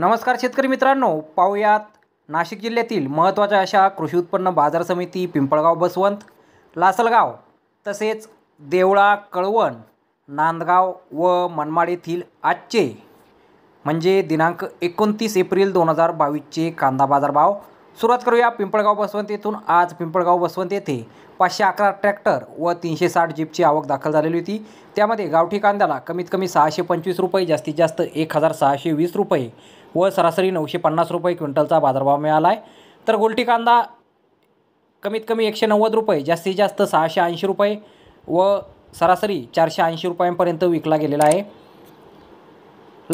नमस्कार शेतकरी मित्रांनो पाहुयात नाशिक जिल्ह्यातील महत्त्वाच्या अशा कृषी उत्पन्न बाजार समिती पिंपळगाव बसवंत लासलगाव तसेच देवळा कळवण नांदगाव व मनमाड येथील आजचे म्हणजे दिनांक एकोणतीस एप्रिल दोन हजार बावीसचे कांदा बाजारभाव सुरुवात करूया पिंपळगाव बसवंत येथून आज पिंपळगाव बसवंत येथे पाचशे अकरा ट्रॅक्टर व तीनशे साठ जीपची आवक दाखल झालेली होती त्यामध्ये गावठी कांद्याला कमीत कमी सहाशे पंचवीस रुपये जास्तीत जास्त एक हजार सहाशे वीस रुपये व सरासरी नऊशे पन्नास रुपये क्विंटलचा बाजारभाव मिळाला आहे तर गोलटी कांदा कमीत कमी एकशे नव्वद रुपये जास्तीत जास्त सहाशे ऐंशी रुपये व सरासरी चारशे ऐंशी रुपयांपर्यंत विकला गेलेला आहे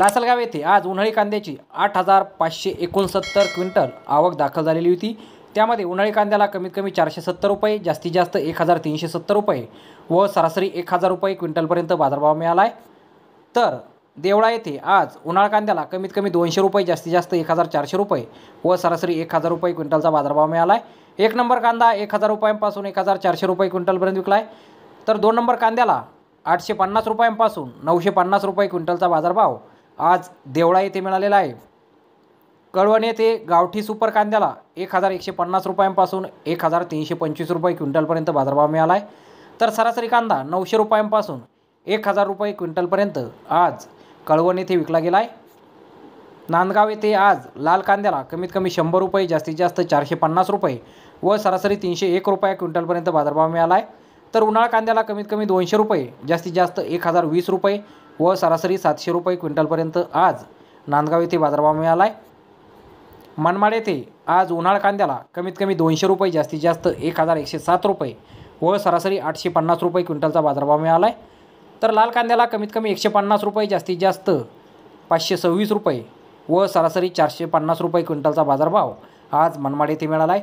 लासलगाव येथे आज उन्हाळी कांद्याची आठ हजार पाचशे एकोणसत्तर क्विंटल आवक दाखल झालेली होती त्यामध्ये उन्हाळी कांद्याला कमीत कमी चारशे सत्तर रुपये जास्तीत जास्त एक हजार तीनशे सत्तर रुपये व सरासरी एक हजार रुपये क्विंटलपर्यंत बाजारभाव मिळाला आहे तर देवळा येथे आज उन्हाळ कांद्याला कमीत कमी दोनशे रुपये जास्तीत जास्त एक हजार चारशे रुपये व सरासरी एक हजार रुपये क्विंटलचा बाजारभाव मिळाला आहे एक नंबर कांदा एक हजार रुपयांपासून एक हजार चारशे रुपये क्विंटलपर्यंत विकला आहे तर दोन नंबर कांद्याला आठशे पन्नास रुपयांपासून नऊशे पन्नास रुपये क्विंटलचा बाजारभाव आज देवळा येथे मिळालेला आहे कळवण येथे गावठी सुपर कांद्याला एक हजार एकशे पन्नास रुपयांपासून एक हजार तीनशे पंचवीस रुपये क्विंटलपर्यंत बाजारभाव मिळाला आहे तर सरासरी कांदा नऊशे रुपयांपासून एक हजार रुपये क्विंटलपर्यंत आज कळवण येथे विकला गेला आहे नांदगाव येथे आज लाल कांद्याला कमीत कमी शंभर रुपये जास्तीत जास्त चारशे पन्नास रुपये व सरासरी तीनशे एक रुपये क्विंटलपर्यंत बाजारभाव मिळाला आहे तर उन्हाळा कांद्याला कमीत कमी दोनशे रुपये जास्तीत जास्त एक हजार वीस रुपये व सरासरी सातशे रुपये क्विंटलपर्यंत आज नांदगाव येथे बाजारभाव मिळाला आहे मनमाड येथे आज उन्हाळ कांद्याला कमीत कमी दोनशे रुपये जास्तीत जास्त एक हजार एकशे सात रुपये व सरासरी आठशे पन्नास रुपये क्विंटलचा बाजारभाव मिळाला आहे तर लाल कांद्याला कमीत कमी एकशे पन्नास रुपये जास्तीत जास्त पाचशे सव्वीस रुपये व सरासरी चारशे पन्नास रुपये क्विंटलचा बाजारभाव आज मनमाड येथे मिळाला आहे